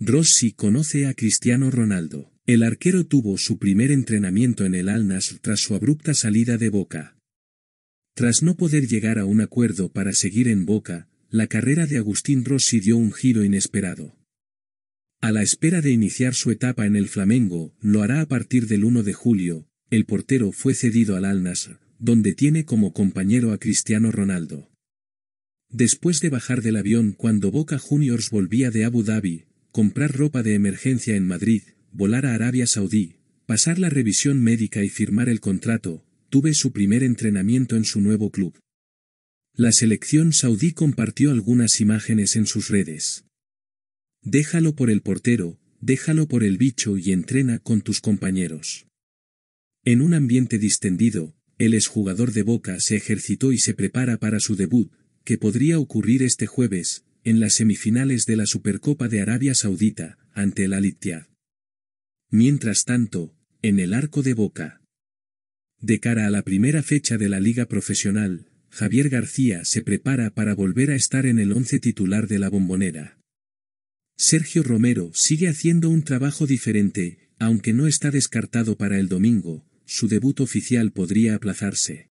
Rossi conoce a Cristiano Ronaldo. El arquero tuvo su primer entrenamiento en el Alnas tras su abrupta salida de Boca. Tras no poder llegar a un acuerdo para seguir en Boca, la carrera de Agustín Rossi dio un giro inesperado. A la espera de iniciar su etapa en el Flamengo, lo hará a partir del 1 de julio, el portero fue cedido al al donde tiene como compañero a Cristiano Ronaldo. Después de bajar del avión cuando Boca Juniors volvía de Abu Dhabi, comprar ropa de emergencia en Madrid, volar a Arabia Saudí, pasar la revisión médica y firmar el contrato, tuve su primer entrenamiento en su nuevo club. La selección saudí compartió algunas imágenes en sus redes. Déjalo por el portero, déjalo por el bicho y entrena con tus compañeros. En un ambiente distendido, el exjugador de Boca se ejercitó y se prepara para su debut, que podría ocurrir este jueves, en las semifinales de la Supercopa de Arabia Saudita, ante el al Mientras tanto, en el arco de Boca. De cara a la primera fecha de la Liga Profesional, Javier García se prepara para volver a estar en el once titular de la bombonera. Sergio Romero sigue haciendo un trabajo diferente, aunque no está descartado para el domingo, su debut oficial podría aplazarse.